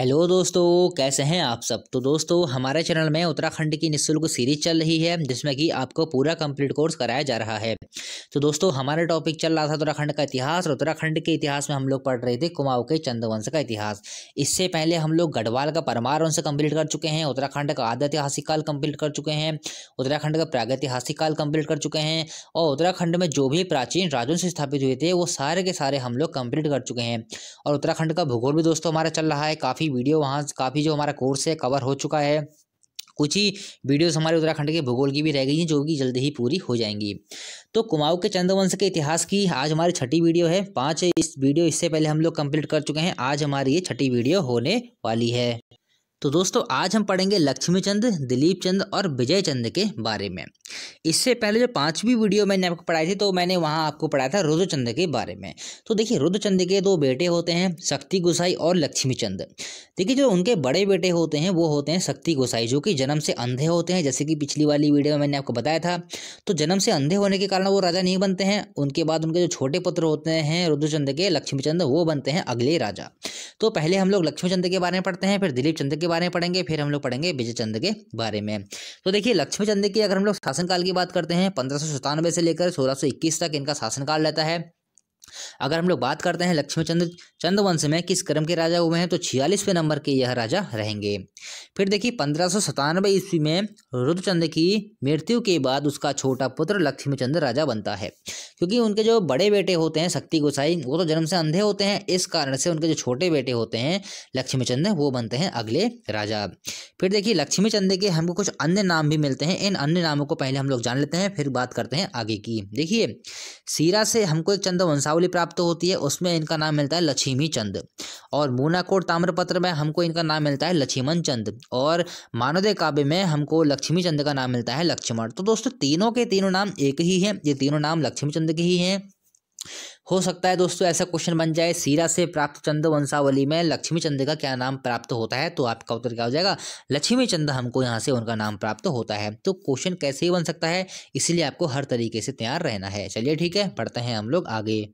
Hello दोस्तों कैसे हैं आप सब तो दोस्तों हमारे चैनल में उत्तराखंड की निःशुल्क सीरीज चल रही है जिसमें कि आपको पूरा कंप्लीट कोर्स कराया जा रहा है तो दोस्तों हमारा टॉपिक चल रहा था उत्तराखंड का इतिहास और उत्तराखंड के इतिहास में हम लोग पढ़ रहे थे कुमाऊं के चंद्रवंश का इतिहास इससे पहले हम लोग गढ़वाल का परमार वंश कम्प्लीट कर चुके हैं उत्तराखंड का ऐतिहासिक काल कम्प्लीट कर चुके हैं उत्तराखंड का प्रागैतिहासिक काल कम्प्लीट कर चुके हैं और उत्तराखंड में जो भी प्राचीन राजवंश स्थापित हुए थे वो सारे के सारे हम लोग कम्प्लीट कर चुके हैं और उत्तराखंड का भूगोल भी दोस्तों हमारा चल रहा है काफ़ी काफ़ी वीडियो वहाँ काफ़ी जो हमारा कोर्स है कवर हो चुका है कुछ ही वीडियोस हमारे उत्तराखंड के भूगोल की भी रह गई हैं जो कि जल्द ही पूरी हो जाएंगी तो कुमाऊं के चंद्रवंश के इतिहास की आज हमारी छठी वीडियो है पाँच इस वीडियो इससे पहले हम लोग कंप्लीट कर चुके हैं आज हमारी ये छठी वीडियो होने वाली है तो दोस्तों आज हम पढ़ेंगे लक्ष्मी चंद दिलीप चंद और विजय चंद के बारे में इससे पहले जो पांचवी वीडियो मैंने आपको पढ़ाई थी तो मैंने वहाँ आपको पढ़ाया था रुद्रचंद के बारे में तो देखिए रुद्रचंद के दो बेटे होते हैं शक्ति गोसाई और लक्ष्मी चंद देखिए जो उनके बड़े बेटे होते हैं वो होते हैं शक्ति गोसाई जो कि जन्म से अंधे होते हैं जैसे कि पिछली वाली वीडियो में मैंने आपको बताया था तो जन्म से अंधे होने के कारण वो राजा नहीं बनते हैं उनके बाद उनके जो छोटे पुत्र होते हैं रुद्रचंद के लक्ष्मीचंद वो बनते हैं अगले राजा तो पहले हम लोग लक्ष्मीचंद के बारे में पढ़ते हैं फिर दिलीप चंद के बारे में पढ़ेंगे फिर हम लोग पढ़ेंगे विजय चंद के बारे में तो देखिए लक्ष्मी चंद की अगर हम लोग शासनकाल की बात करते हैं पंद्रह से लेकर सोलह तक इनका शासनकाल रहता है अगर हम लोग बात करते हैं लक्ष्मीचंद्र चंद्रवंश में किस क्रम के राजा हुए हैं तो छियालीसवें नंबर के यह राजा रहेंगे फिर देखिए पंद्रह सौ सतानवे ईस्वी में रुद्रचंद की मृत्यु के बाद उसका छोटा पुत्र चंद्र राजा बनता है क्योंकि उनके जो बड़े बेटे होते हैं शक्ति गोसाई वो तो जन्म से अंधे होते हैं इस कारण से उनके जो छोटे बेटे होते हैं लक्ष्मीचंद्र वो बनते हैं अगले राजा फिर देखिए लक्ष्मीचंद्र के हमको कुछ अन्य नाम भी मिलते हैं इन अन्य नामों को पहले हम लोग जान लेते हैं फिर बात करते हैं आगे की देखिए सीरा से हमको एक चंद्रवंशावली शब्दावली प्राप्त तो होती है उसमें इनका नाम मिलता है लक्ष्मी चंद और मूनाकोट ताम्रपत्र में हमको इनका नाम मिलता है लक्ष्मण चंद और मानवदेय काव्य में हमको लक्ष्मी चंद का नाम मिलता है लक्ष्मण तो दोस्तों तीनों के तीनों नाम एक ही हैं ये तीनों नाम लक्ष्मी चंद के ही हैं हो सकता है दोस्तों ऐसा क्वेश्चन बन जाए सीरा से प्राप्त चंद वंशावली में लक्ष्मी चंद का क्या नाम प्राप्त होता है तो आपका उत्तर क्या हो जाएगा लक्ष्मी चंद हमको यहाँ से उनका नाम प्राप्त होता है तो क्वेश्चन कैसे ही बन सकता है इसलिए आपको हर तरीके से तैयार रहना है चलिए ठीक है पढ़ते हैं हम लोग आगे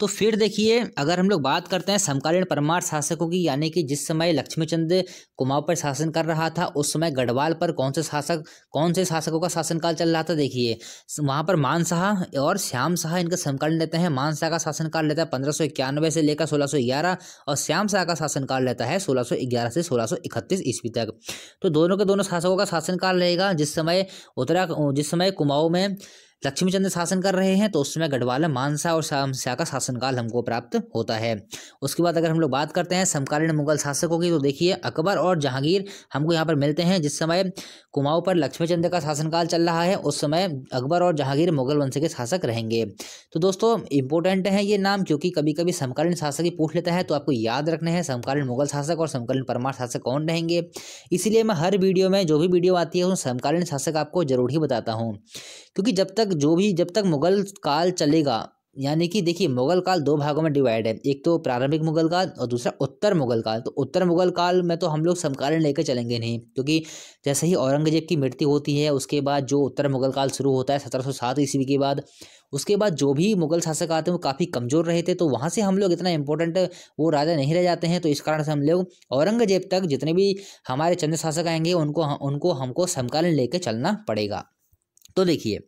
तो फिर देखिए अगर हम लोग बात करते हैं समकालीन परमार शासकों की यानी कि जिस समय लक्ष्मीचंद कुमाऊं पर शासन कर रहा था उस समय गढ़वाल पर कौन से शासक कौन से शासकों का शासनकाल चल रहा था देखिए वहाँ पर मानसाह और श्याम शाह इनका समकालीन लेते हैं मानसाह का शासनकाल लेता है पंद्रह से लेकर सोलह और श्याम शाह का शासनकाल रहता है सोलह से सोलह ईस्वी तक तो दोनों के दोनों शासकों का शासनकाल रहेगा जिस समय उत्तरा जिस समय कुमाऊँ में लक्ष्मीचंद शासन कर रहे हैं तो उस समय गढ़वाला मानसा और सामस्या का शासनकाल हमको प्राप्त होता है उसके बाद अगर हम लोग बात करते हैं समकालीन मुगल शासकों की तो देखिए अकबर और जहांगीर हमको यहाँ पर मिलते हैं जिस समय कुमाऊं पर लक्ष्मीचंद का शासनकाल चल रहा है उस समय अकबर और जहांगीर मुगल वंश के शासक रहेंगे तो दोस्तों इंपॉर्टेंट है ये नाम क्योंकि कभी कभी समकालीन शासक ही पूछ लेता है तो आपको याद रखने हैं समकालीन मुगल शासक और समकालीन परमार शासक कौन रहेंगे इसीलिए मैं हर वीडियो में जो भी वीडियो आती है उन समकालीन शासक आपको जरूर ही बताता हूँ क्योंकि जब तक जो भी जब तक मुगल काल चलेगा यानी कि देखिए मुगल काल दो भागों में डिवाइड है एक तो प्रारंभिक मुगल काल और दूसरा उत्तर मुगल काल तो उत्तर मुगल काल में तो हम लोग समकालीन लेकर चलेंगे नहीं क्योंकि जैसे ही औरंगजेब की मृत्यु होती है उसके बाद जो उत्तर मुगल काल शुरू होता है सत्रह सौ सात ईस्वी के बाद उसके बाद जो भी मुगल शासक आते हैं वो काफ़ी कमज़ोर रहे थे तो वहाँ से हम लोग इतना इंपॉर्टेंट वो राजा नहीं रह जाते हैं तो इस कारण से हम लोग औरंगजेब तक जितने भी हमारे चंद्र शासक आएंगे उनको उनको हमको समकालीन लेकर चलना पड़ेगा तो देखिए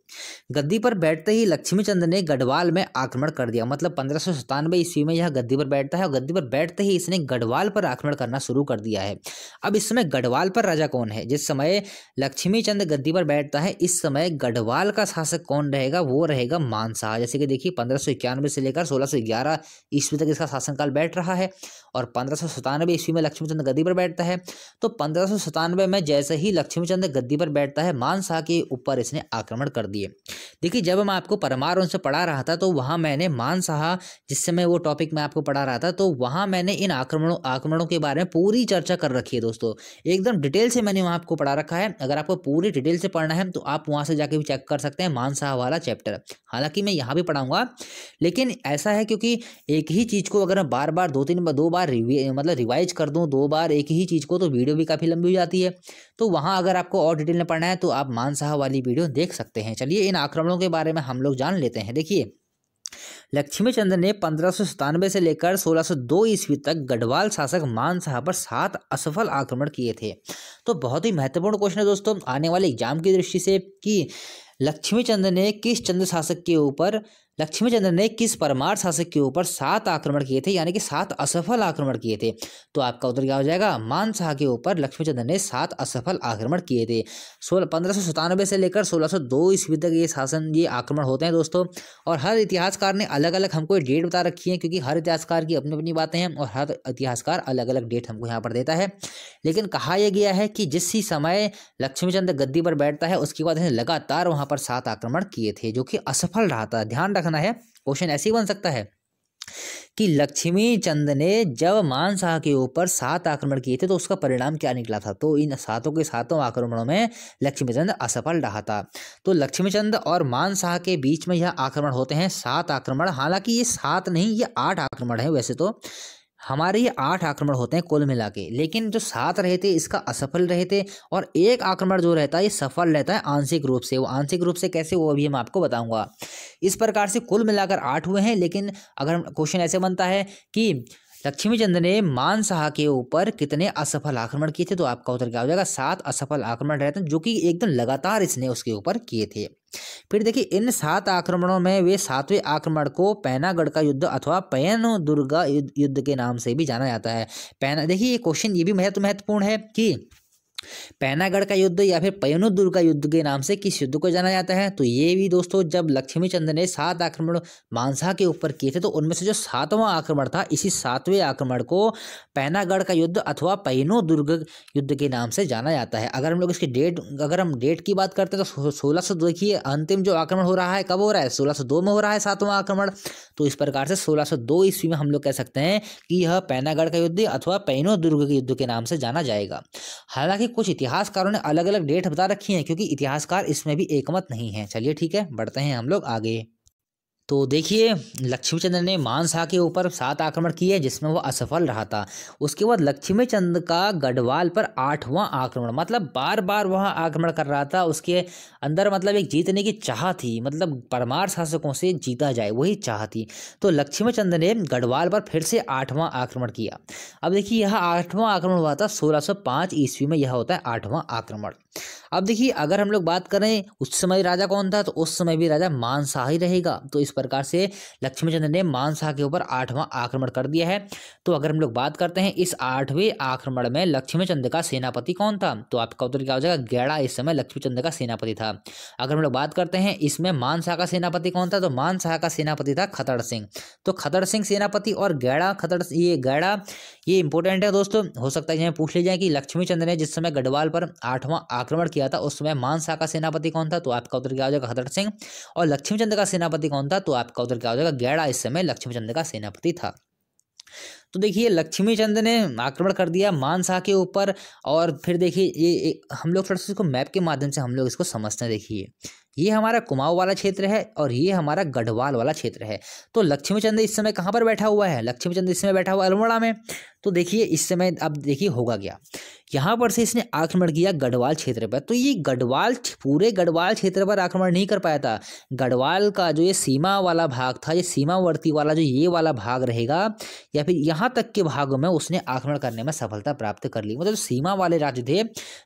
गद्दी पर बैठते ही लक्ष्मीचंद ने गढ़वाल में आक्रमण कर दिया मतलब पंद्रह सौ सतानवे ईस्वी में यह गद्दी पर बैठता है और गद्दी पर बैठते ही इसने गढ़वाल पर आक्रमण करना शुरू कर दिया है अब इस समय गढ़वाल पर राजा कौन है जिस समय लक्ष्मीचंद गद्दी पर बैठता है इस समय गढ़वाल का शासक कौन रहेगा वो रहेगा मानसाह जैसे कि देखिए पंद्रह से लेकर सोलह ईस्वी तक इसका शासनकाल बैठ रहा है और पंद्रह ईस्वी में लक्ष्मीचंद गद्दी पर बैठता है तो पंद्रह में जैसे ही लक्ष्मीचंद गद्दी पर बैठता है मानसाह के ऊपर इसने आक्रमण कर दिए देखिए जब मैं आपको परमार उनसे पढ़ा रहा था तो वहाँ मैंने मान सहा जिससे मैं वो टॉपिक मैं आपको पढ़ा रहा था तो वहाँ मैंने इन आक्रमणों आक्रमणों के बारे में पूरी चर्चा कर रखी है दोस्तों एकदम डिटेल से मैंने वहाँ आपको पढ़ा रखा है अगर आपको पूरी डिटेल से पढ़ना है तो आप वहाँ से जाके भी चेक कर सकते हैं मान वाला चैप्टर हालांकि मैं यहाँ भी पढ़ाऊँगा लेकिन ऐसा है क्योंकि एक ही चीज़ को अगर मैं बार बार दो तीन दो बार मतलब रिवाइज कर दूँ दो बार एक ही चीज़ को तो वीडियो भी काफ़ी लंबी हो जाती है तो वहाँ अगर आपको और डिटेल में पढ़ना है तो आप मान वाली वीडियो देख देख सकते हैं चलिए इन आक्रमणों के बारे में हम लोग जान लेते हैं देखिए लक्ष्मीचंद्र ने पंद्रह से लेकर 1602 ईस्वी तक गढ़वाल शासक मान साहब पर सात असफल आक्रमण किए थे तो बहुत ही महत्वपूर्ण क्वेश्चन है दोस्तों आने वाले एग्जाम की दृष्टि से कि लक्ष्मीचंद्र ने किस चंद्र शासक के ऊपर लक्ष्मीचंद्र ने किस परमार शासक के ऊपर सात आक्रमण किए थे यानी कि सात असफल आक्रमण किए थे तो आपका उत्तर क्या हो जाएगा मान शाह के ऊपर लक्ष्मीचंद्र ने सात असफल आक्रमण किए थे सोलह पंद्रह सौ से लेकर सोलह सौ दो ईस्वी तक ये शासन ये आक्रमण होते हैं दोस्तों और हर इतिहासकार ने अलग अलग हमको डेट बता रखी है क्योंकि हर इतिहासकार की अपनी अपनी बातें हैं और हर इतिहासकार अलग अलग डेट हमको यहाँ पर देता है लेकिन कहा यह गया है कि जिस ही समय चंद्र गद्दी पर बैठता है उसके बाद लगातार वहाँ पर सात आक्रमण किए थे जो कि असफल रहा था ध्यान रख रखना है क्वेश्चन ऐसे ही बन सकता है कि लक्ष्मी चंद ने जब मानसाह के ऊपर सात आक्रमण किए थे तो उसका परिणाम क्या निकला था तो इन सातों के सातों आक्रमणों में लक्ष्मीचंद असफल रहा था तो लक्ष्मीचंद और मानसाह के बीच में यह आक्रमण होते हैं सात आक्रमण हालांकि ये सात नहीं ये आठ आक्रमण है वैसे तो हमारे ये आठ आक्रमण होते हैं कुल मिला के लेकिन जो सात रहे थे इसका असफल रहे थे और एक आक्रमण जो रहता है ये सफल रहता है आंशिक रूप से वो आंशिक रूप से कैसे वो अभी हम आपको बताऊंगा इस प्रकार से कुल मिलाकर आठ हुए हैं लेकिन अगर क्वेश्चन ऐसे बनता है कि लक्ष्मीचंद्र ने मानसाह के ऊपर कितने असफल आक्रमण किए थे तो आपका उत्तर क्या हो जाएगा सात असफल आक्रमण रहते हैं जो कि एकदम लगातार इसने उसके ऊपर किए थे फिर देखिए इन सात आक्रमणों में वे सातवें आक्रमण को पैनागढ़ का युद्ध अथवा पैन दुर्गा युद्ध के नाम से भी जाना जाता है पैना देखिए ये क्वेश्चन ये भी महत्व महत्वपूर्ण है कि पैनागढ़ का युद्ध या फिर पयनुदुर्ग का युद्ध के नाम से किस युद्ध को जाना जाता है तो ये भी दोस्तों जब चंद्र ने सात आक्रमण मानसा के ऊपर किए थे तो उनमें से जो सातवां आक्रमण था इसी सातवें आक्रमण को पैनागढ़ का युद्ध अथवा दुर्ग युद्ध के नाम से जाना जाता है अगर हम लोग इसकी डेट अगर हम डेट की बात करते हैं तो सोलह सौ दो की अंतिम जो आक्रमण हो रहा है कब हो रहा है सोलह सौ दो में हो रहा है सातवां आक्रमण तो इस प्रकार से सोलह सौ दो ईस्वी में हम लोग कह सकते हैं कि यह पैनागढ़ का युद्ध अथवा दुर्ग के युद्ध के नाम से जाना जाएगा हालांकि हालांकि कुछ इतिहासकारों ने अलग अलग डेट बता रखी हैं क्योंकि इतिहासकार इसमें भी एकमत नहीं है चलिए ठीक है बढ़ते हैं हम लोग आगे तो देखिए चंद्र ने मानसा के ऊपर सात आक्रमण किए जिसमें वह असफल रहा था उसके बाद लक्ष्मीचंद्र का गढ़वाल पर आठवां आक्रमण मतलब बार बार वह आक्रमण कर रहा था उसके अंदर मतलब एक जीतने की चाह थी मतलब परमार शासकों से जीता जाए वही चाह थी तो चंद्र ने गढ़वाल पर फिर से आठवां आक्रमण किया अब देखिए यह आठवां आक्रमण हुआ था सोलह ईस्वी में यह होता है आठवां आक्रमण अब देखिए अगर हम लोग बात करें उस समय राजा कौन था तो उस समय भी राजा मानसाह ही रहेगा तो इस प्रकार से लक्ष्मीचंद्र ने मानसाह के ऊपर आठवां आक्रमण कर दिया है तो अगर हम लोग बात करते हैं इस आठवें आक्रमण में लक्ष्मीचंद्र का सेनापति कौन था तो आपका उत्तर क्या हो जाएगा गैड़ा इस समय लक्ष्मीचंद का सेनापति था अगर हम लोग बात करते हैं इसमें मानसाह का सेनापति कौन था तो मानसाह का सेनापति था खतड़ सिंह तो खतड़ सिंह सेनापति और गैड़ा खतड़ ये गैड़ा ये इंपॉर्टेंट है दोस्तों हो सकता है पूछ ले जाए कि लक्ष्मीचंद ने जिस समय गढ़वाल पर आठवां आक्रमण किया था उस समय मानसा का सेनापति कौन था तो आपका उधर क्या हो जाएगा हदर सिंह और लक्ष्मीचंद का सेनापति कौन था तो आपका उधर क्या हो जाएगा गैड़ा इस समय लक्ष्मीचंद का सेनापति था तो देखिए लक्ष्मीचंद ने आक्रमण कर दिया मानसा के ऊपर और फिर देखिए ये हम लोग थोड़ा सा इसको मैप के माध्यम से हम लोग इसको समझते हैं देखिए ये हमारा कुमाऊं वाला क्षेत्र है और ये हमारा गढ़वाल वाला क्षेत्र है तो लक्ष्मीचंद इस समय कहाँ पर बैठा हुआ है लक्ष्मीचंद इस समय बैठा हुआ अल्मोड़ा में तो देखिए इस समय अब देखिए होगा क्या यहाँ पर से इसने आक्रमण किया गढ़वाल क्षेत्र पर तो ये गढ़वाल पूरे गढ़वाल क्षेत्र पर आक्रमण नहीं कर पाया था गढ़वाल का जो ये सीमा वाला भाग था ये सीमावर्ती वाला जो ये वाला भाग रहेगा या फिर यहाँ तक के भागों में उसने आक्रमण करने में सफलता प्राप्त कर ली मतलब सीमा वाले राज्य थे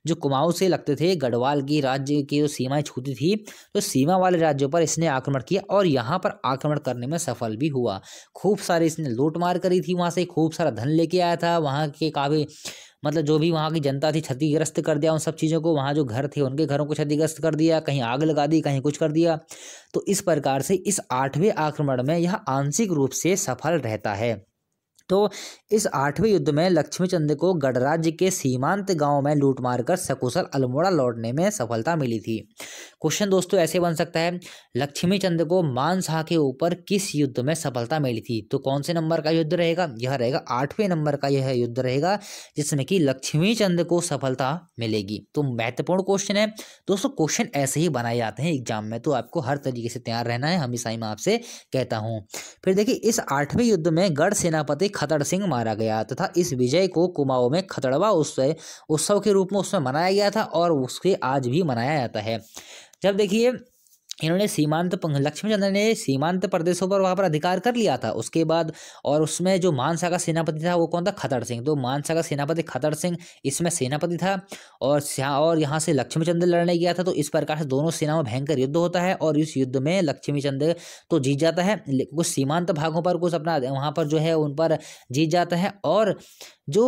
जो कुमाऊँ से लगते थे गढ़वाल की राज्य की जो सीमाएँ छूती थी तो सीमा वाले राज्यों पर इसने आक्रमण किया और यहाँ पर आक्रमण करने में सफल भी हुआ खूब सारे इसने लूट करी थी वहाँ से खूब सारा धन लेके आया था वहाँ के काफ़ी मतलब जो भी वहाँ की जनता थी क्षतिग्रस्त कर दिया उन सब चीज़ों को वहाँ जो घर थे उनके घरों को क्षतिग्रस्त कर दिया कहीं आग लगा दी कहीं कुछ कर दिया तो इस प्रकार से इस आठवें आक्रमण में यह आंशिक रूप से सफल रहता है तो इस आठवें युद्ध में लक्ष्मीचंद को गणराज्य के सीमांत गांव में लूट मारकर सकुशल अल्मोड़ा लौटने में सफलता मिली थी क्वेश्चन दोस्तों ऐसे बन सकता है लक्ष्मीचंद को मानसाह के ऊपर किस युद्ध में सफलता मिली थी तो कौन से नंबर का युद्ध रहेगा यह रहेगा आठवें नंबर का यह युद्ध रहेगा जिसमें कि लक्ष्मीचंद को सफलता मिलेगी तो महत्वपूर्ण क्वेश्चन है दोस्तों क्वेश्चन ऐसे ही बनाए जाते हैं एग्जाम में तो आपको हर तरीके से तैयार रहना है हमेशा ही मैं आपसे कहता हूँ फिर देखिए इस आठवें युद्ध में गढ़ सेनापति खतड़ सिंह मारा गया तथा इस विजय को कुमाऊं में खतड़वा उत्सव उत्सव के रूप में उसमें मनाया गया था और उसके आज भी मनाया जाता है जब देखिए इन्होंने सीमांत चंद्र ने सीमांत प्रदेशों पर वहाँ पर अधिकार कर लिया था उसके बाद और उसमें जो मानसा का सेनापति था वो कौन था खतर सिंह तो मानसा का सेनापति खतर सिंह इसमें सेनापति था और और यहाँ से लक्ष्मीचंद लड़ने गया था तो इस प्रकार से दोनों सेनाओं में भयंकर युद्ध होता है और इस युद्ध में लक्ष्मीचंद तो जीत जाता है कुछ सीमांत भागों पर कुछ अपना वहाँ पर जो है उन पर जीत जाता है और जो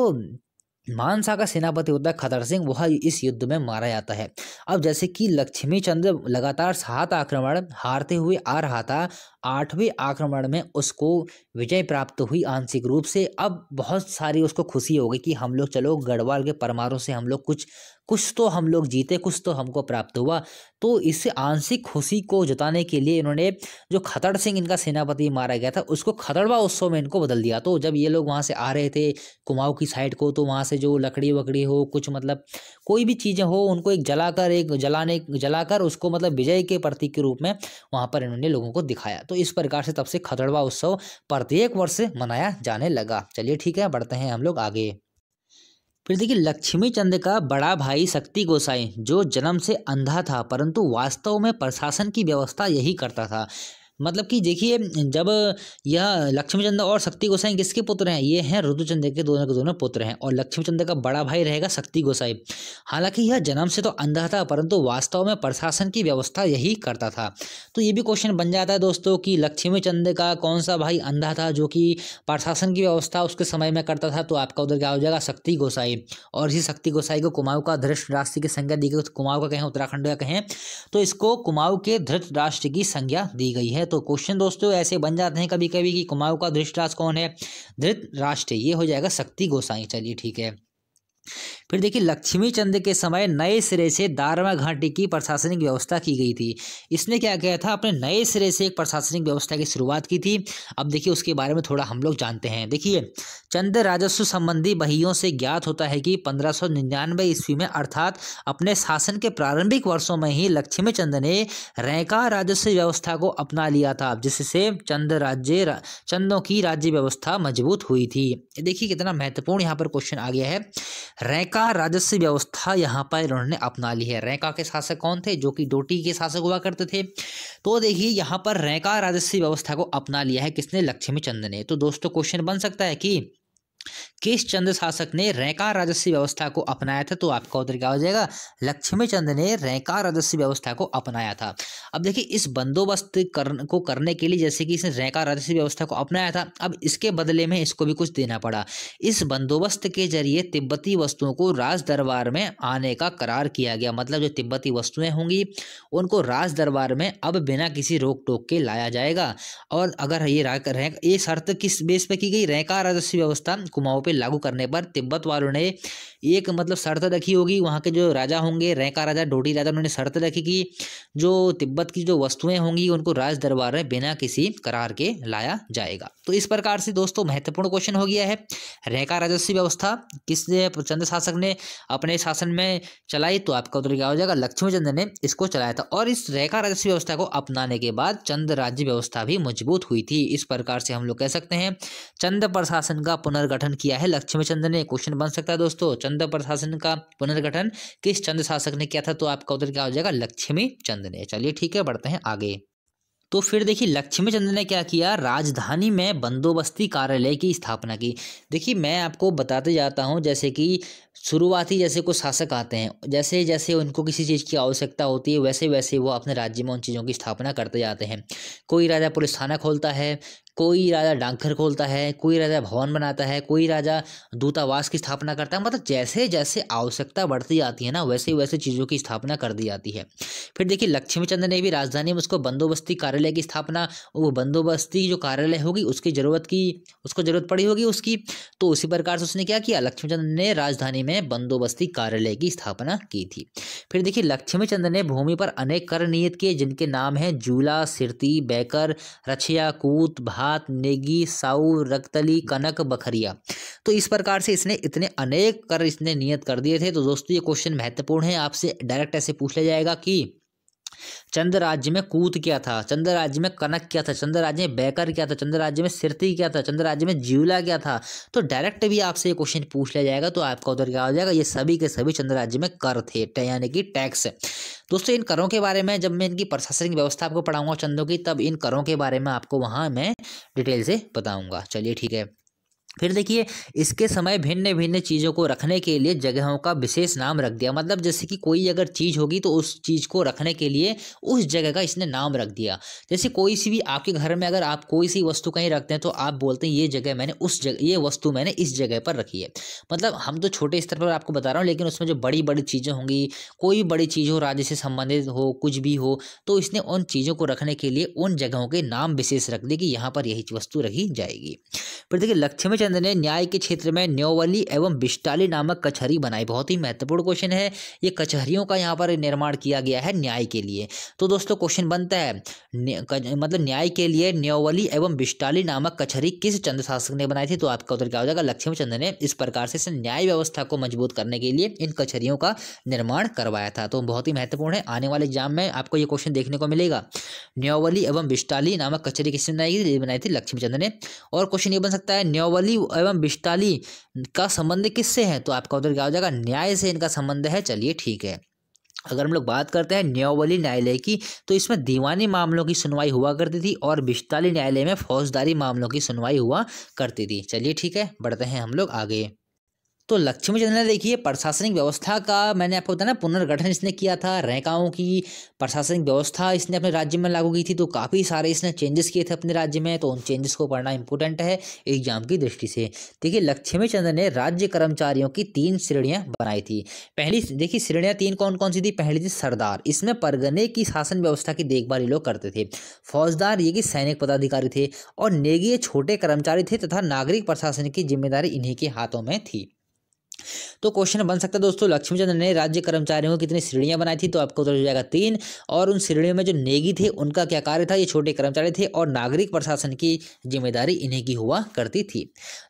मानसा का सेनापति होता है खतर सिंह वह इस युद्ध में मारा जाता है अब जैसे कि लक्ष्मी चंद्र लगातार सात आक्रमण हारते हुए आ रहा था आठवें आक्रमण में उसको विजय प्राप्त हुई आंशिक रूप से अब बहुत सारी उसको खुशी हो गई कि हम लोग चलो गढ़वाल के परमारों से हम लोग कुछ कुछ तो हम लोग जीते कुछ तो हमको प्राप्त हुआ तो इस आंशिक खुशी को जताने के लिए इन्होंने जो खतड़ सिंह इनका सेनापति मारा गया था उसको खतड़वा उत्सव में इनको बदल दिया तो जब ये लोग वहाँ से आ रहे थे कुमाऊँ की साइड को तो वहाँ से जो लकड़ी वकड़ी हो कुछ मतलब कोई भी चीज़ें हो उनको एक जलाकर एक जलाने जलाकर उसको मतलब विजय के प्रतीक के रूप में वहाँ पर इन्होंने लोगों को दिखाया तो इस प्रकार से तब से खतड़वा उत्सव प्रत्येक वर्ष मनाया जाने लगा चलिए ठीक है बढ़ते हैं हम लोग आगे फिर देखिए लक्ष्मी चंद का बड़ा भाई शक्ति गोसाई जो जन्म से अंधा था परंतु वास्तव में प्रशासन की व्यवस्था यही करता था मतलब कि देखिए जब यह लक्ष्मीचंद और शक्ति गोसाई किसके पुत्र हैं ये हैं रुद्रचंद के दोनों के दोनों पुत्र हैं और लक्ष्मीचंद का बड़ा भाई रहेगा शक्ति गोसाई हालांकि यह जन्म से तो अंधा था परंतु वास्तव में प्रशासन की व्यवस्था यही करता था तो ये भी क्वेश्चन बन जाता है दोस्तों कि लक्ष्मीचंद का कौन सा भाई अंधा था जो कि प्रशासन की व्यवस्था उसके समय में करता था तो आपका उधर क्या हो जाएगा शक्ति गोसाई और इसी शक्ति गोसाई को कुमाऊ का धृष्ट राष्ट्र की संज्ञा दी गई कुमाऊं का कहें उत्तराखंड का कहें तो इसको कुमाऊ के धृत राष्ट्र की संज्ञा दी गई है है तो क्वेश्चन दोस्तों ऐसे बन जाते हैं कभी कभी कि कुमाऊ का धृष्टराज कौन है धृत राष्ट्र ये हो जाएगा शक्ति गोसाई चलिए ठीक है फिर देखिए लक्ष्मी चंद के समय नए सिरे से दारवा घाटी की प्रशासनिक व्यवस्था की गई थी इसने क्या किया था अपने नए सिरे से एक प्रशासनिक व्यवस्था की शुरुआत की थी अब देखिए उसके बारे में थोड़ा हम लोग जानते हैं देखिए चंद राजस्व संबंधी बहियों से ज्ञात होता है कि पंद्रह सौ निन्यानवे ईस्वी में अर्थात अपने शासन के प्रारंभिक वर्षों में ही लक्ष्मी चंद ने रैका राजस्व व्यवस्था को अपना लिया था जिससे चंद राज्य चंदों की राज्य व्यवस्था मजबूत हुई थी देखिए कितना महत्वपूर्ण यहाँ पर क्वेश्चन आ गया है रैका क्या राजस्व व्यवस्था यहाँ पर इन्होंने अपना ली है रैका के शासक कौन थे जो कि डोटी के शासक हुआ करते थे तो देखिए यहाँ पर रैका राजस्व व्यवस्था को अपना लिया है किसने लक्ष्मी चंद ने तो दोस्तों क्वेश्चन बन सकता है कि किस चंद शासक ने रैका राजस्व व्यवस्था को अपनाया था तो आपका उत्तर क्या हो जाएगा लक्ष्मी चंद ने रैका राजस्व व्यवस्था को अपनाया था अब देखिए इस बंदोबस्त कर, को करने के लिए जैसे कि इसने रैका राजस्व व्यवस्था को अपनाया था अब इसके बदले में इसको भी कुछ देना पड़ा इस बंदोबस्त के जरिए तिब्बती वस्तुओं को राज दरबार में आने का करार किया गया मतलब जो तिब्बती वस्तुएं होंगी उनको राज दरबार में अब बिना किसी रोक टोक के लाया जाएगा और अगर ये ये शर्त किस बेस पर की गई रैका राजस्व व्यवस्था कुमाऊं पर लागू करने पर तिब्बत वालों ने एक मतलब शर्त रखी होगी वहाँ के जो राजा होंगे रैका राजा डोडी राजा उन्होंने शर्त रखी कि जो तिब्बत की जो वस्तुएं होंगी उनको राज दरबार में बिना किसी करार के लाया जाएगा तो इस प्रकार से दोस्तों महत्वपूर्ण क्वेश्चन हो गया है रैका राजस्व व्यवस्था किस चंद्र शासक ने अपने शासन में चलाई तो आपका उत्तर क्या हो जाएगा लक्ष्मी चंद्र ने इसको चलाया था और इस रेखा राजस्व व्यवस्था को अपनाने के बाद चंद राज्य व्यवस्था भी मजबूत हुई थी इस प्रकार से हम लोग कह सकते हैं चंद प्रशासन का पुनर्गठन किया है लक्ष्मी चंद्र ने क्वेश्चन बन सकता है दोस्तों चंद चंद प्रशासन का पुनर्गठन किस चंद शासक ने किया था तो आपका उत्तर क्या हो जाएगा लक्ष्मी चंद ने चलिए ठीक है बढ़ते हैं आगे तो फिर देखिए लक्ष्मी चंद्र ने क्या किया राजधानी में बंदोबस्ती कार्यालय की स्थापना की देखिए मैं आपको बताते जाता हूँ जैसे कि शुरुआती जैसे कुछ शासक आते हैं जैसे जैसे उनको किसी चीज़ की आवश्यकता होती है वैसे वैसे वो अपने राज्य में उन चीज़ों की स्थापना करते जाते हैं कोई राजा पुलिस थाना खोलता है कोई राजा डाकघर खोलता है कोई राजा भवन बनाता है कोई राजा दूतावास की स्थापना करता है मतलब जैसे जैसे आवश्यकता बढ़ती जाती है ना वैसे वैसे चीज़ों की स्थापना कर दी जाती है फिर देखिए चंद्र ने भी राजधानी में उसको बंदोबस्ती कार्यालय की स्थापना वो बंदोबस्ती जो कार्यालय होगी उसकी ज़रूरत की उसको ज़रूरत पड़ी होगी उसकी तो उसी प्रकार से उसने क्या किया लक्ष्मीचंद ने राजधानी कॉलोनी में बंदोबस्ती कार्यालय की स्थापना की थी फिर देखिए लक्ष्मी चंद्र ने भूमि पर अनेक कर नियत किए जिनके नाम हैं जूला सिरती बैकर रछिया कूत भात नेगी साऊ रक्तली कनक बखरिया तो इस प्रकार से इसने इतने अनेक कर इसने नियत कर दिए थे तो दोस्तों ये क्वेश्चन महत्वपूर्ण है आपसे डायरेक्ट ऐसे पूछ लिया जाएगा कि चंद्र राज्य में कूत क्या था चंद्र राज्य में कनक क्या था चंद्र राज्य में बैकर क्या था चंद्र राज्य में सिरती क्या था चंद्र राज्य में जीवला क्या था तो डायरेक्ट भी आपसे ये क्वेश्चन पूछ लिया जाएगा तो आपका उधर क्या हो जाएगा ये सभी के सभी चंद्र राज्य में कर थे यानी कि टैक्स दोस्तों इन करों के बारे में जब मैं इनकी प्रशासनिक व्यवस्था आपको पढ़ाऊंगा चंदों की तब इन करों के बारे में आपको वहाँ मैं डिटेल से बताऊँगा चलिए ठीक है फिर देखिए इसके समय भिन्न भिन्न चीज़ों को रखने के लिए जगहों का विशेष नाम रख दिया मतलब जैसे कि कोई अगर चीज़ होगी तो उस चीज़ को रखने के लिए उस जगह का इसने नाम रख दिया जैसे कोई सी भी आपके घर में अगर आप कोई सी वस्तु कहीं रखते हैं तो आप बोलते हैं ये जगह मैंने उस जगह ये वस्तु मैंने इस जगह पर रखी है मतलब हम तो छोटे स्तर पर आपको बता रहा हूँ लेकिन उसमें जो बड़ी बड़ी चीज़ें होंगी कोई भी बड़ी चीज़ हो राज्य से संबंधित हो कुछ भी हो तो इसने उन चीज़ों को रखने के लिए उन जगहों के नाम विशेष रख दिए कि यहाँ पर यही वस्तु रखी जाएगी फिर देखिए लक्ष्य में चंद्र ने न्याय के क्षेत्र में न्योवली एवं बिस्टाली नामक कचहरी बनाई बहुत ही महत्वपूर्ण क्वेश्चन है ये कचहरियों का यहाँ पर निर्माण किया गया है न्याय के लिए तो दोस्तों क्वेश्चन बनता है मतलब न्याय के लिए न्योवली एवं बिस्टाली नामक कचहरी किस चंद्र शासक ने बनाई थी तो आपका उत्तर क्या हो जाएगा लक्ष्मी चंद्र ने इस प्रकार से न्याय व्यवस्था को मजबूत करने के लिए इन कचहरियों का निर्माण करवाया था तो बहुत ही महत्वपूर्ण है आने वाले एग्जाम में आपको ये क्वेश्चन देखने को मिलेगा न्योवली एवं बिस्टाली नामक कचहरी किसने बनाई थी बनाई थी लक्ष्मी चंद्र ने और क्वेश्चन ये बन सकता है न्योवली चली एवं बिस्टाली का संबंध किससे है तो आपका उत्तर क्या हो जाएगा न्याय से इनका संबंध है चलिए ठीक है अगर हम लोग बात करते हैं न्यायवली न्यायालय की तो इसमें दीवानी मामलों की सुनवाई हुआ करती थी और बिस्ताली न्यायालय में फौजदारी मामलों की सुनवाई हुआ करती थी चलिए ठीक है बढ़ते हैं हम लोग आगे तो लक्ष्मी चंद्र ने देखिए प्रशासनिक व्यवस्था का मैंने आपको बताया ना पुनर्गठन इसने किया था रैकाओं की प्रशासनिक व्यवस्था इसने अपने राज्य में लागू की थी तो काफ़ी सारे इसने चेंजेस किए थे अपने राज्य में तो उन चेंजेस को पढ़ना इंपॉर्टेंट है एग्जाम की दृष्टि से देखिए लक्ष्मी चंद्र ने राज्य कर्मचारियों की तीन श्रेणियाँ बनाई थी पहली देखिए श्रेणियाँ तीन कौन कौन सी थी पहली थी सरदार इसमें परगने की शासन व्यवस्था की देखभाल ये लोग करते थे फौजदार ये कि सैनिक पदाधिकारी थे और नेगी छोटे कर्मचारी थे तथा नागरिक प्रशासन की जिम्मेदारी इन्हीं के हाथों में थी तो क्वेश्चन बन सकता है दोस्तों लक्ष्मीचंद्र ने राज्य कर्मचारियों को कितनी श्रेणियां बनाई थी तो आपको उत्तर हो जाएगा तीन और उन श्रेणियों में जो नेगी थे उनका क्या कार्य था ये छोटे कर्मचारी थे और नागरिक प्रशासन की जिम्मेदारी इन्हीं की हुआ करती थी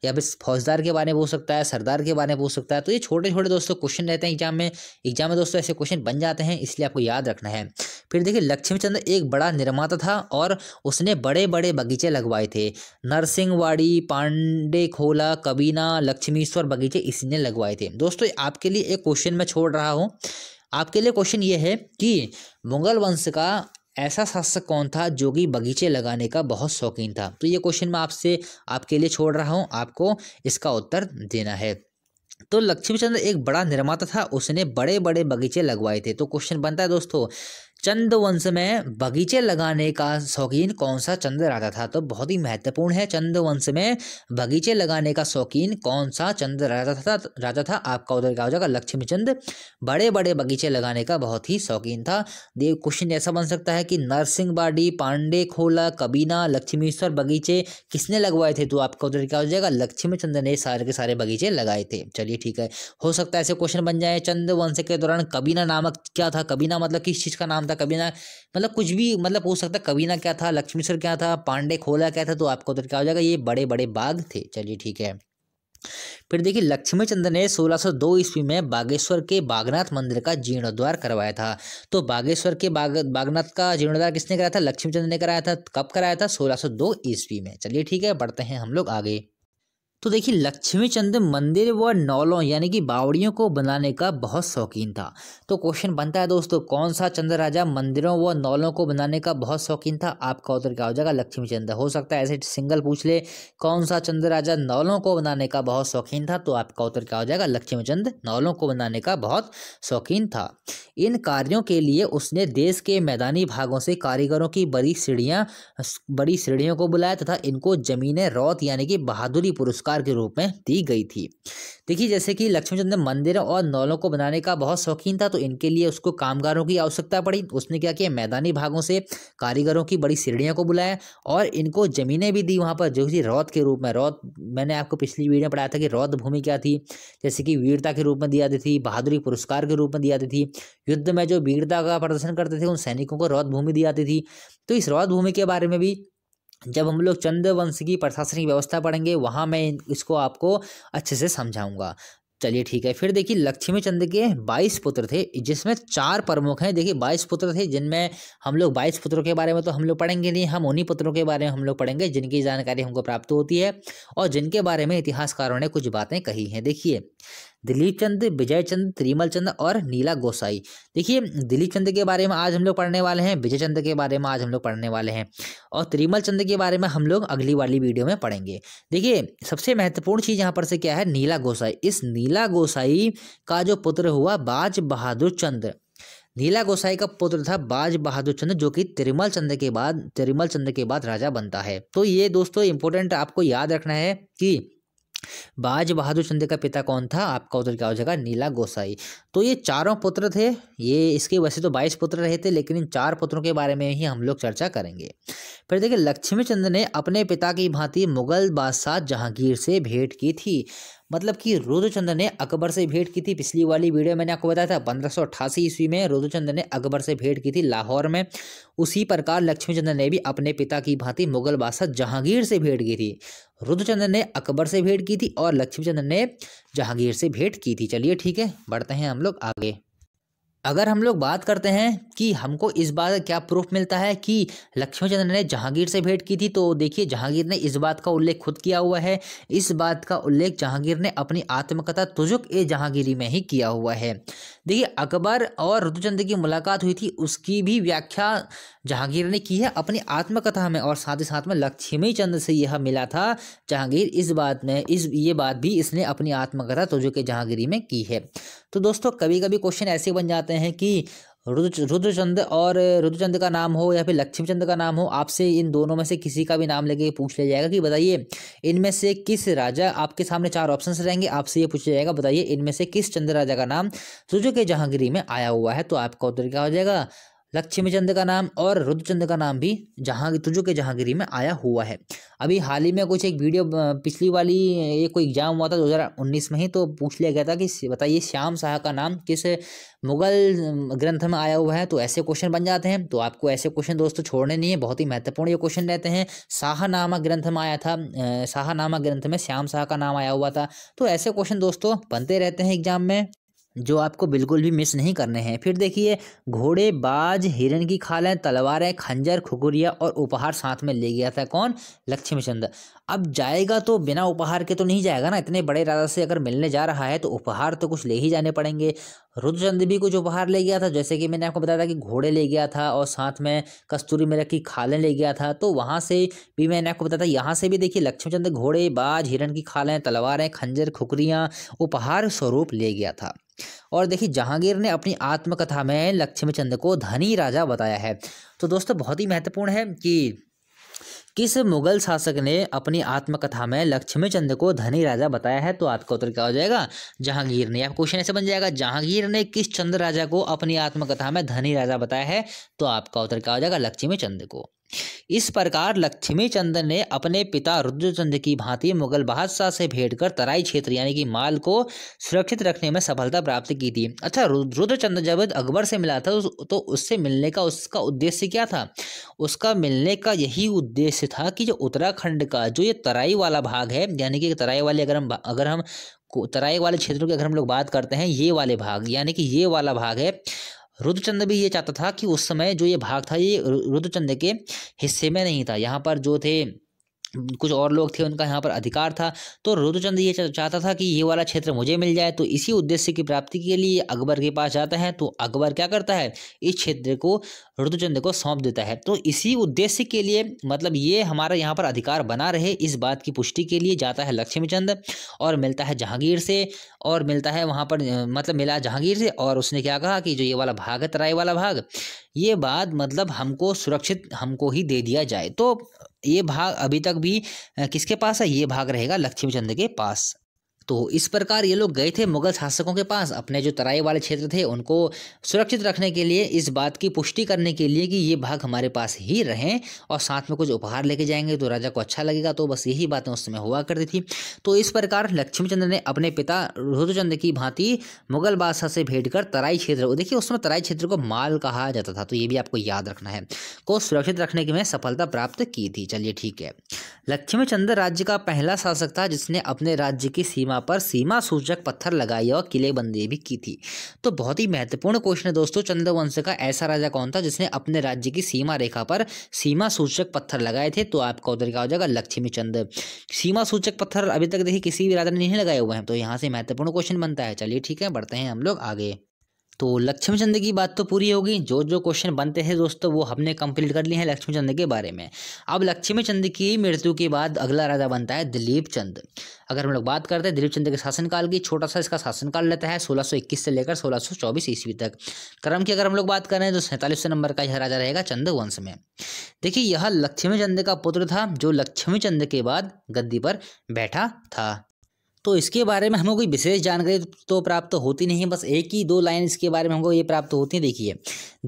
या फिर फौजदार के बारे में पूछ सकता है सरदार के बारे में पूछ सकता है तो ये छोटे छोटे दोस्तों क्वेश्चन रहते हैं एग्जाम में एग्जाम में दोस्तों ऐसे क्वेश्चन बन जाते हैं इसलिए आपको याद रखना है फिर देखिए चंद्र एक बड़ा निर्माता था और उसने बड़े बड़े बगीचे लगवाए थे नरसिंहवाड़ी पांडे खोला कबीना लक्ष्मीश्वर बगीचे इसने लगवाए थे दोस्तों आपके लिए एक क्वेश्चन मैं छोड़ रहा हूँ आपके लिए क्वेश्चन ये है कि मुगल वंश का ऐसा शासक कौन था जो कि बगीचे लगाने का बहुत शौकीन था तो ये क्वेश्चन मैं आपसे आपके लिए छोड़ रहा हूँ आपको इसका उत्तर देना है तो लक्ष्मीचंद्र एक बड़ा निर्माता था उसने बड़े बड़े बगीचे लगवाए थे तो क्वेश्चन बनता है दोस्तों चंद वंश में बगीचे लगाने का शौकीन कौन सा चंद राजा था तो बहुत ही महत्वपूर्ण है चंद वंश में बगीचे लगाने का शौकीन कौन सा चंद राजा था राजा था आपका उधर क्या हो जाएगा लक्ष्मी चंद बड़े बड़े बगीचे लगाने का बहुत ही शौकीन था देव क्वेश्चन ऐसा बन सकता है कि नरसिंह बाडी पांडे खोला कबीना लक्ष्मीश्वर बगीचे किसने लगवाए थे तो आपका उधर क्या हो जाएगा लक्ष्मी चंद ने सारे के सारे बगीचे लगाए थे चलिए ठीक है हो सकता है ऐसे क्वेश्चन बन जाए चंद वंश के दौरान कबीना नामक क्या था कबीना मतलब किस चीज़ का नाम था सकता कभी ना मतलब कुछ भी मतलब पूछ सकता कभी ना क्या था लक्ष्मी सर क्या था पांडे खोला क्या था तो आपको उत्तर क्या हो जाएगा ये बड़े बड़े बाघ थे चलिए ठीक है फिर देखिए लक्ष्मी चंद्र ने 1602 ईस्वी में बागेश्वर के बागनाथ मंदिर का जीर्णोद्वार करवाया था तो बागेश्वर के बाग बागनाथ का जीर्णोद्वार किसने कराया था लक्ष्मी चंद्र ने कराया था कब कराया था 1602 ईस्वी में चलिए ठीक है बढ़ते हैं हम लोग आगे तो देखिए लक्ष्मी चंद मंदिर व नौलों यानी कि बावड़ियों को बनाने का बहुत शौकीन था तो क्वेश्चन बनता है दोस्तों कौन सा चंद्र राजा मंदिरों व नौलों को बनाने का बहुत शौकीन था आपका उत्तर क्या हो जाएगा लक्ष्मी चंद हो सकता है ऐसे सिंगल पूछ ले कौन सा चंद्र राजा नौलों को बनाने का बहुत शौकीन था तो आपका उत्तर क्या हो जाएगा लक्ष्मी चंद नौलों को बनाने का बहुत शौकीन था इन कार्यों के लिए उसने देश के मैदानी भागों से कारीगरों की बड़ी सीढ़ियाँ बड़ी सीढ़ियों को बुलाया तथा इनको जमीन रौत यानी कि बहादुरी पुरस्कार पुरस्कार के रूप में दी गई थी देखिए जैसे कि लक्ष्मीचंद्र मंदिरों और नौलों को बनाने का बहुत शौकीन था तो इनके लिए उसको कामगारों की आवश्यकता पड़ी उसने क्या किया मैदानी भागों से कारीगरों की बड़ी सीढ़ियों को बुलाया और इनको ज़मीनें भी दी वहाँ पर जो कि रौद के रूप में रौद मैंने आपको पिछली वीडियो में पढ़ाया था कि रौद भूमि क्या थी जैसे कि वीरता के रूप में दी जाती थी बहादुरी पुरस्कार के रूप में दी जाती थी युद्ध में जो वीरता का प्रदर्शन करते थे उन सैनिकों को रौद भूमि दी जाती थी तो इस रौद भूमि के बारे में भी जब हम लोग चंद्रवंश की प्रशासनिक व्यवस्था पढ़ेंगे वहाँ मैं इसको आपको अच्छे से समझाऊंगा चलिए ठीक है फिर देखिए लक्ष्मी चंद्र के बाईस पुत्र थे जिसमें चार प्रमुख हैं देखिए बाईस पुत्र थे जिनमें हम लोग बाईस पुत्रों के बारे में तो हम लोग पढ़ेंगे नहीं हम उन्हीं पुत्रों के बारे में हम लोग पढ़ेंगे जिनकी जानकारी हमको प्राप्त होती है और जिनके बारे में इतिहासकारों ने कुछ बातें कही हैं देखिए दिलीप चंद विजय चंद त्रिमल चंद और नीला गोसाई देखिए दिलीप चंद के बारे में आज हम लोग पढ़ने वाले हैं विजय चंद के बारे में आज हम लोग पढ़ने वाले हैं और त्रिमल चंद के बारे में हम लोग अगली वाली वीडियो में पढ़ेंगे देखिए सबसे महत्वपूर्ण चीज़ यहाँ पर से क्या है नीला गोसाई इस नीला गोसाई का जो पुत्र हुआ बाज बहादुर चंद नीला गोसाई का पुत्र था बाज बहादुर चंद जो कि तिरमल चंद के बाद तिरुमल चंद के बाद राजा बनता है तो ये दोस्तों इंपॉर्टेंट आपको याद रखना है कि बाज बहादुर चंदे का पिता कौन था आपका उत्तर क्या हो जाएगा नीला गोसाई तो ये चारों पुत्र थे ये इसके वैसे तो बाईस पुत्र रहे थे लेकिन इन चार पुत्रों के बारे में ही हम लोग चर्चा करेंगे फिर देखिए लक्ष्मी ने अपने पिता की भांति मुगल बादशाह जहांगीर से भेंट की थी मतलब कि रुद्रचंद्र ने अकबर से भेंट की थी पिछली वाली वीडियो मैंने आपको बताया था पंद्रह ईस्वी में रुद्रचंद्र ने अकबर से भेंट की थी लाहौर में उसी प्रकार लक्ष्मीचंद्र ने भी अपने पिता की भांति मुगल बादशाह जहांगीर से भेंट की थी रुद्रचंद्र ने अकबर से भेंट की थी और लक्ष्मीचंद्र ने जहांगीर से भेंट की थी चलिए ठीक है बढ़ते हैं हम लोग आगे अगर हम लोग बात करते हैं कि हमको इस का क्या प्रूफ मिलता है कि चंद्र ने जहांगीर से भेंट की थी तो देखिए जहांगीर ने इस बात का उल्लेख खुद किया हुआ है इस बात का उल्लेख जहांगीर ने अपनी आत्मकथा तुजुक ए जहांगीरी में ही किया हुआ है देखिए अकबर और ऋतुचंद की मुलाकात हुई थी उसकी भी व्याख्या जहांगीर ने की है अपनी आत्मकथा में और साथ ही साथ में लक्ष्मी चंद्र से यह मिला था जहांगीर इस बात में इस ये बात भी इसने अपनी आत्मकथा तुजुक ए जहांगीरी में की है तो दोस्तों कभी कभी क्वेश्चन ऐसे बन जाते हैं कि रुद्र रुद्रचंद और रुद्रचंद का नाम हो या फिर लक्ष्मीचंद का नाम हो आपसे इन दोनों में से किसी का भी नाम लेके पूछ लिया ले जाएगा कि बताइए इनमें से किस राजा आपके सामने चार ऑप्शंस रहेंगे आपसे ये पूछ लिया जाएगा बताइए इनमें से किस चंद्र राजा का नाम सूर्य के जहांगीरी में आया हुआ है तो आपका उत्तर क्या हो जाएगा लक्ष्मीचंद का नाम और रुद्रचंद का नाम भी जहाँ तुजो के जहांगीरी में आया हुआ है अभी हाल ही में कुछ एक वीडियो पिछली वाली ये कोई एग्जाम हुआ था 2019 में ही तो पूछ लिया गया था कि बताइए श्याम शाह का नाम किस मुगल ग्रंथ में आया हुआ है तो ऐसे क्वेश्चन बन जाते हैं तो आपको ऐसे क्वेश्चन दोस्तों छोड़ने नहीं है बहुत ही महत्वपूर्ण ये क्वेश्चन रहते हैं शाह नामक ग्रंथ में आया था शाह नामक ग्रंथ में श्याम शाह का नाम आया हुआ था तो ऐसे क्वेश्चन दोस्तों बनते रहते हैं एग्जाम में जो आपको बिल्कुल भी मिस नहीं करने हैं फिर देखिए घोड़े बाज हिरन की खालें तलवारें खंजर खुकुरिया और उपहार साथ में ले गया था कौन लक्ष्मीचंद अब जाएगा तो बिना उपहार के तो नहीं जाएगा ना इतने बड़े राजा से अगर मिलने जा रहा है तो उपहार तो कुछ ले ही जाने पड़ेंगे रुद्रचंद भी कुछ उपहार ले गया था जैसे कि मैंने आपको बताया था कि घोड़े ले गया था और साथ में कस्तूरी में रखी खालें ले गया था तो वहाँ से भी मैंने आपको बताया था यहाँ से भी देखिए लक्ष्मीचंद घोड़े बाज हिरण की खालें तलवारें खंजर खुकरियाँ उपहार स्वरूप ले गया था और देखिए जहांगीर ने अपनी आत्मकथा में लक्ष्मीचंद को धनी राजा बताया है तो दोस्तों बहुत ही महत्वपूर्ण है कि किस मुगल शासक ने अपनी आत्मकथा में लक्ष्मीचंद को धनी राजा बताया है तो आपका उत्तर क्या हो जाएगा जहांगीर ने आप क्वेश्चन ऐसे बन जाएगा जहांगीर ने किस चंद्र राजा को अपनी आत्मकथा में धनी राजा बताया है तो आपका उत्तर क्या हो जाएगा लक्ष्मीचंद को इस प्रकार लक्ष्मी चंद ने अपने पिता रुद्रचंद की भांति मुगल बादशाह से भेंट कर तराई क्षेत्र यानी कि माल को सुरक्षित रखने में सफलता प्राप्त की थी अच्छा रुद्रचंद जब अकबर से मिला था तो उससे मिलने का उसका उद्देश्य क्या था उसका मिलने का यही उद्देश्य था कि जो उत्तराखंड का जो ये तराई वाला भाग है यानी कि तराई वाले अगर हम अगर हम तराई वाले क्षेत्रों की अगर हम लोग बात करते हैं ये वाले भाग यानी कि ये वाला भाग है रुद्रचंद भी ये चाहता था कि उस समय जो ये भाग था ये रुद्रचंद के हिस्से में नहीं था यहाँ पर जो थे कुछ और लोग थे उनका यहाँ पर अधिकार था तो रुद्रचंद ये चाहता था कि ये वाला क्षेत्र मुझे मिल जाए तो इसी उद्देश्य की प्राप्ति के लिए अकबर के पास जाता है तो अकबर क्या करता है इस क्षेत्र को रुद्रचंद को सौंप देता है तो इसी उद्देश्य के लिए मतलब ये हमारा यहाँ पर अधिकार बना रहे इस बात की पुष्टि के लिए जाता है लक्ष्मीचंद और मिलता है जहांगीर से और मिलता है वहाँ पर मतलब मिला जहांगीर से और उसने क्या कहा कि जो ये वाला भाग है तराई वाला भाग ये बात मतलब हमको सुरक्षित हमको ही दे दिया जाए तो ये भाग अभी तक भी किसके पास है ये भाग रहेगा लक्ष्मीचंद के पास तो इस प्रकार ये लोग गए थे मुगल शासकों के पास अपने जो तराई वाले क्षेत्र थे उनको सुरक्षित रखने के लिए इस बात की पुष्टि करने के लिए कि ये भाग हमारे पास ही रहें और साथ में कुछ उपहार लेके जाएंगे तो राजा को अच्छा लगेगा तो बस यही बातें उस समय हुआ करती थी तो इस प्रकार लक्ष्मीचंद्र ने अपने पिता रुद्रचंद्र की भांति मुगल बादशाह से भेंट कर तराई क्षेत्र देखिए उसमें तराई क्षेत्र को माल कहा जाता था तो ये भी आपको याद रखना है को सुरक्षित रखने की मैं सफलता प्राप्त की थी चलिए ठीक है लक्ष्मीचंद्र राज्य का पहला शासक था जिसने अपने राज्य की सीमा सीमा पर सीमा सूचक पत्थर लगाई और किलेबंदी भी की थी तो बहुत ही महत्वपूर्ण क्वेश्चन है दोस्तों चंद्रवंश का ऐसा राजा कौन था जिसने अपने राज्य की सीमा रेखा पर सीमा सूचक पत्थर लगाए थे तो आपका उधर क्या हो जाएगा लक्ष्मी चंद्र सीमा सूचक पत्थर अभी तक देखिए किसी भी राजा ने नहीं लगाए हुए हैं तो यहाँ से महत्वपूर्ण क्वेश्चन बनता है चलिए ठीक है बढ़ते हैं हम लोग आगे तो लक्ष्मी चंद की बात तो पूरी होगी जो जो क्वेश्चन बनते हैं दोस्तों वो हमने कंप्लीट कर लिए हैं लक्ष्मी चंद के बारे में अब लक्ष्मी चंद की मृत्यु के बाद अगला राजा बनता है दिलीप चंद अगर हम लोग बात करते हैं दिलीप चंद के शासनकाल की छोटा सा इसका शासनकाल रहता है 1621 से लेकर 1624 ईस्वी तक क्रम की अगर हम लोग बात करें तो सैंतालीसवें नंबर का यह राजा रहेगा चंद वंश में देखिए यह लक्ष्मी चंद का पुत्र था जो लक्ष्मी चंद के बाद गद्दी पर बैठा था तो इसके बारे में हमें कोई विशेष जानकारी तो प्राप्त होती नहीं बस एक ही दो लाइन इसके बारे में हमको ये प्राप्त होती है देखिए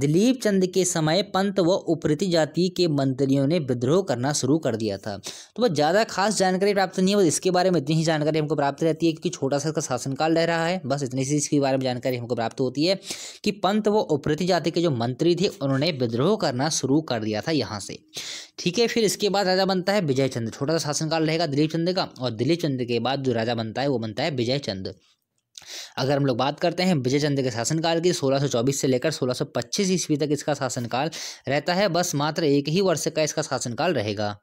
दिलीप चंद के समय पंत व उपरती जाति के मंत्रियों ने विद्रोह करना शुरू कर दिया था तो बस ज़्यादा खास जानकारी प्राप्त नहीं है बस इसके बारे में इतनी ही जानकारी हमको प्राप्त रहती है क्योंकि छोटा सा इसका शासनकाल रह रहा है बस इतनी सी इसके बारे में जानकारी हमको प्राप्त होती है कि पंत व उपरती जाति के जो मंत्री थे उन्होंने विद्रोह करना शुरू कर दिया था यहाँ से ठीक है फिर इसके बाद राजा बनता है विजय चंद्र छोटा सा शासनकाल रहेगा दिलीप चंद्र का और दिलीप चंद्र के बाद जो राजा बनता है वो बनता है विजय चंद्र अगर हम लोग बात करते हैं विजय चंद्र के शासनकाल की 1624 से लेकर 1625 ईस्वी तक इसका शासनकाल रहता है बस मात्र एक ही वर्ष का इसका शासनकाल रहेगा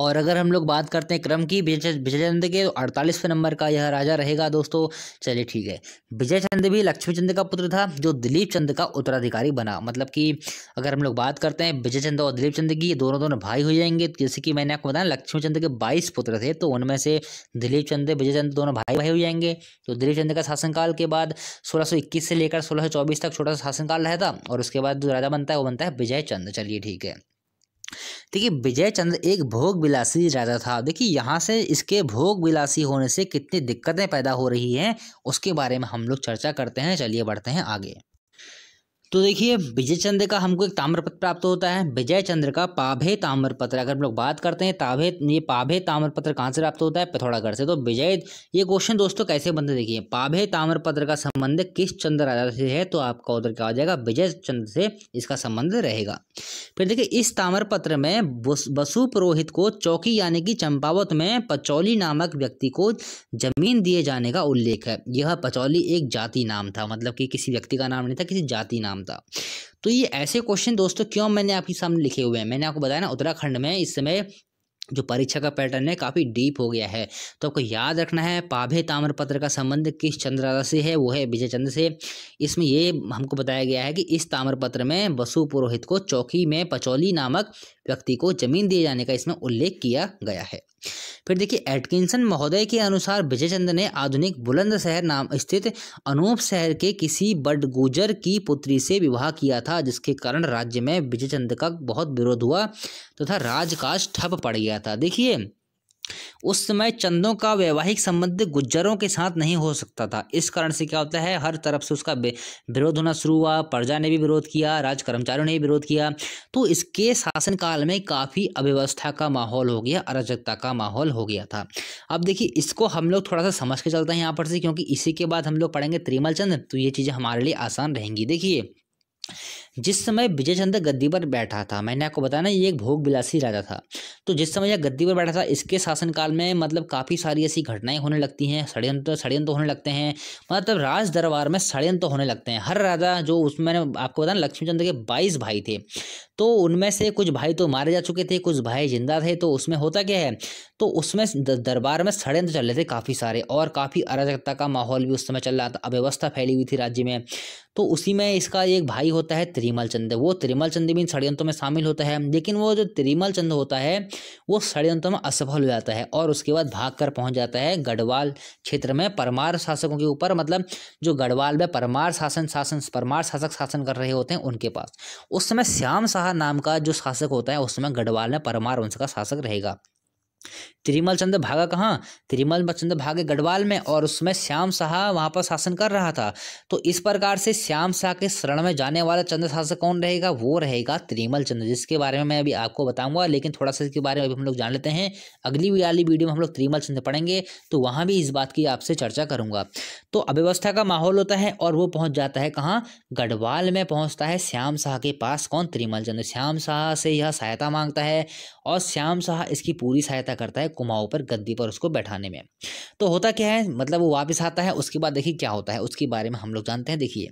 और अगर हम लोग बात करते हैं क्रम की विजय चंद के तो अड़तालीसवें नंबर का यह राजा रहेगा दोस्तों चलिए ठीक है विजय चंद भी लक्ष्मी चंद का पुत्र था जो दिलीप चंद का उत्तराधिकारी बना मतलब कि अगर हम लोग बात करते हैं विजय चंद और दिलीप चंद की दोनों दोनों भाई हो जाएंगे जैसे कि मैंने आपको बताया लक्ष्मी चंद के बाईस पुत्र थे तो उनमें से दिलीप चंद विजय चंद दोनों भाई भाई हो जाएंगे तो दिलीप चंद का शासनकाल के बाद सोलह से लेकर सोलह तक छोटा सा शासनकाल रहता और उसके बाद जो राजा बनता है वो बनता है विजय चंद चलिए ठीक है देखिए विजय चंद्र एक भोग विलासी राजा था देखिए यहाँ से इसके भोग विलासी होने से कितनी दिक्कतें पैदा हो रही हैं उसके बारे में हम लोग चर्चा करते हैं चलिए बढ़ते हैं आगे तो देखिए विजय चंद्र का हमको एक ताम्रपत्र प्राप्त होता है विजय चंद्र का पाभे ताम्रपत्र अगर हम लोग बात करते हैं ताभे ये पाभे ताम्रपत्र कहाँ से प्राप्त होता है पिथौरागढ़ से तो विजय ये क्वेश्चन दोस्तों कैसे बनते देखिए पाभे ताम्रपत्र का संबंध किस चंद्र राजा से है तो आपका उधर क्या हो जाएगा विजय चंद्र से इसका संबंध रहेगा फिर देखिए इस ताम्रपत्र में वसु पुरोहित को चौकी यानी कि चंपावत में पचौली नामक व्यक्ति को जमीन दिए जाने का उल्लेख है यह पचौली एक जाति नाम था मतलब कि किसी व्यक्ति का नाम नहीं था किसी जाति नाम नाम था तो ये ऐसे क्वेश्चन दोस्तों क्यों मैंने आपके सामने लिखे हुए हैं मैंने आपको बताया ना उत्तराखंड में इस समय जो परीक्षा का पैटर्न है काफ़ी डीप हो गया है तो आपको याद रखना है पाभे ताम्रपत्र का संबंध किस चंद्रदा से है वो है विजय चंद्र से इसमें ये हमको बताया गया है कि इस ताम्रपत्र में वसु पुरोहित को चौकी में पचौली नामक व्यक्ति को जमीन दिए जाने का इसमें उल्लेख किया गया है फिर देखिए एटकिंसन महोदय के अनुसार विजय चंद्र ने आधुनिक बुलंदशहर नाम स्थित अनूप शहर के किसी बड गुजर की पुत्री से विवाह किया था जिसके कारण राज्य में विजय का बहुत विरोध हुआ तथा तो राजकाज ठप पड़ गया था देखिए उस समय चंदों का वैवाहिक संबंध गुज्जरों के साथ नहीं हो सकता था इस कारण से क्या होता है हर तरफ से उसका विरोध होना शुरू हुआ प्रजा ने भी विरोध किया राज कर्मचारियों ने भी विरोध किया तो इसके शासनकाल में काफ़ी अव्यवस्था का माहौल हो गया अराजकता का माहौल हो गया था अब देखिए इसको हम लोग थोड़ा सा समझ के चलते हैं यहाँ पर से क्योंकि इसी के बाद हम लोग पढ़ेंगे त्रिमल चंद तो ये चीज़ें हमारे लिए आसान रहेंगी देखिए जिस समय विजय चंद्र गद्दी पर बैठा था मैंने आपको बताया ना ये एक भोग बिलासी राजा था तो जिस समय यह गद्दी पर बैठा था इसके शासनकाल में मतलब काफ़ी सारी ऐसी घटनाएं होने लगती हैं षड्यंत्र षड्यंत्र होने लगते हैं मतलब राज दरबार में षड्यंत्र होने लगते हैं हर राजा जो उसमें मैंने आपको बताया चंद्र के बाईस भाई थे तो उनमें से कुछ भाई तो मारे जा चुके थे कुछ भाई जिंदा थे तो उसमें होता क्या है तो उसमें दरबार में षड्यंत्र चल रहे थे काफ़ी सारे और काफ़ी अराजकता का माहौल भी उस समय चल रहा था अव्यवस्था फैली हुई थी राज्य में तो उसी में इसका एक भाई होता है त्रिमल चंद वो त्रिमल चंद भी इन षड्यंत्रों में शामिल होता है लेकिन वो जो त्रिमल चंद होता है वो षडयंत्र में असफल हो जाता है और उसके बाद भाग कर पहुंच जाता है गढ़वाल क्षेत्र में परमार शासकों के ऊपर मतलब जो गढ़वाल में परमार शासन शासन परमार शासक शासन कर रहे होते हैं उनके पास उस समय श्याम शाह नाम का जो शासक होता है उस समय गढ़वाल में परमार वंश का शासक रहेगा तिरिमल चंद भागा कहाँ तिरिमल चंद भागे गढ़वाल में और उसमें श्याम शाह वहाँ पर शासन कर रहा था तो इस प्रकार से श्याम शाह के शरण में जाने वाला चंद्र शासक कौन रहेगा वो रहेगा तिरिमल चंद्र जिसके बारे में मैं अभी आपको बताऊंगा लेकिन थोड़ा सा इसके बारे में अभी हम लोग जान लेते हैं अगली वाली वीडियो में हम लोग तिरिमल चंद्र पढ़ेंगे तो वहाँ भी इस बात की आपसे चर्चा करूंगा तो अव्यवस्था का माहौल होता है और वो पहुँच जाता है कहाँ गढ़वाल में पहुँचता है श्याम शाह के पास कौन तिरिमल चंद्र श्याम शाह से यह सहायता मांगता है और श्याम शाह इसकी पूरी सहायता करता है कुमाऊँ पर गद्दी पर उसको बैठाने में तो होता क्या है मतलब वो वापस आता है उसके बाद देखिए क्या होता है उसके बारे में हम लोग जानते हैं देखिए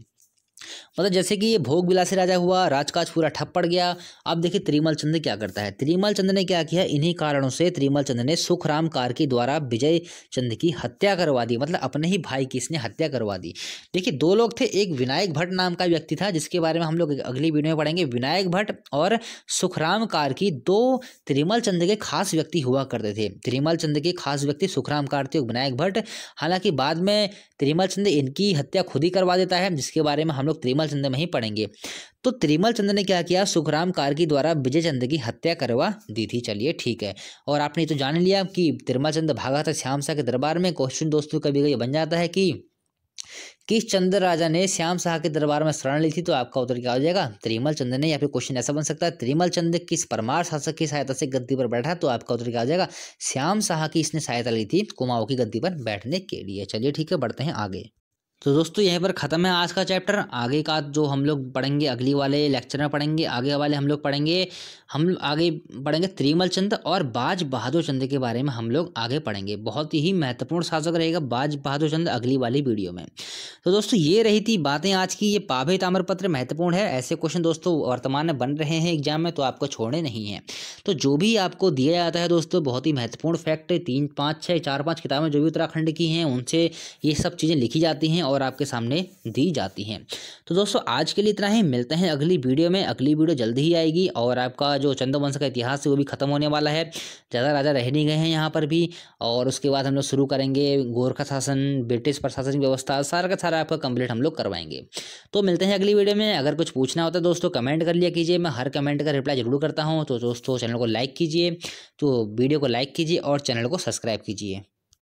मतलब जैसे कि ये भोग विलासी राजा हुआ राजकाज पूरा ठप पड़ गया अब देखिए त्रिमल चंद क्या करता है त्रिमल चंद ने क्या किया इन्हीं कारणों से त्रिमल चंद ने सुखराम कार्की द्वारा विजय चंद की हत्या करवा दी मतलब अपने ही भाई की इसने हत्या करवा दी देखिए दो लोग थे एक विनायक भट्ट नाम का व्यक्ति था जिसके बारे में हम लोग अगली वीडियो में पढ़ेंगे विनायक भट्ट और सुखराम कार्की दो त्रिमल चंद के खास व्यक्ति हुआ करते थे त्रिमल चंद के खास व्यक्ति सुखराम कार्की और विनायक भट्ट हालांकि बाद में त्रिमल चंद इनकी हत्या खुद ही करवा देता है जिसके बारे में हम लोग त्रिमल चंद में ही पढ़ेंगे तो त्रिमल चंद ने क्या किया सुखराम कार्की द्वारा विजय चंद की हत्या करवा दी थी चलिए ठीक है और आपने तो जान लिया कि त्रिमल चंद भागा था श्याम शाह के दरबार में क्वेश्चन दोस्तों कभी कभी बन जाता है कि किस चंद्र राजा ने श्याम शाह के दरबार में शरण ली थी तो आपका उत्तर क्या हो जाएगा त्रिमल चंद ने या फिर क्वेश्चन ऐसा बन सकता है त्रिमल चंद किस परमार शासक की सहायता से गद्दी पर बैठा तो आपका उत्तर क्या हो जाएगा श्याम शाह की इसने सहायता ली थी कुमाऊं की गद्दी पर बैठने के लिए चलिए ठीक है बढ़ते हैं आगे तो दोस्तों यहीं पर ख़त्म है आज का चैप्टर आगे का जो हम लोग पढ़ेंगे अगली वाले लेक्चर में पढ़ेंगे आगे वाले हम लोग पढ़ेंगे हम आगे पढ़ेंगे त्रिमल चंद और बाज बहादुर चंद के बारे में हम लोग आगे पढ़ेंगे बहुत ही महत्वपूर्ण शासक रहेगा बाज बहादुर चंद अगली वाली वीडियो में तो दोस्तों ये रही थी बातें आज की ये पाभे ताम्रपत्र महत्वपूर्ण है ऐसे क्वेश्चन दोस्तों वर्तमान में बन रहे हैं एग्जाम में तो आपको छोड़े नहीं हैं तो जो भी आपको दिया जाता है दोस्तों बहुत ही महत्वपूर्ण फैक्ट तीन पाँच छः चार पाँच किताबें जो भी उत्तराखंड की हैं उनसे ये सब चीज़ें लिखी जाती हैं और आपके सामने दी जाती हैं तो दोस्तों आज के लिए इतना ही है। मिलते हैं अगली वीडियो में अगली वीडियो जल्दी ही आएगी और आपका जो चंद्रवंश का इतिहास है वो भी खत्म होने वाला है ज़्यादा राजा रह नहीं गए हैं यहाँ पर भी और उसके बाद हम लोग शुरू करेंगे गोरखा शासन ब्रिटिश प्रशासनिक व्यवस्था सारा का सारा आपका कंप्लीट हम लोग करवाएंगे तो मिलते हैं अगली वीडियो में अगर कुछ पूछना होता है दोस्तों कमेंट कर लिया कीजिए मैं हर कमेंट का रिप्लाई जरूर करता हूँ तो दोस्तों चैनल को लाइक कीजिए तो वीडियो को लाइक कीजिए और चैनल को सब्सक्राइब कीजिए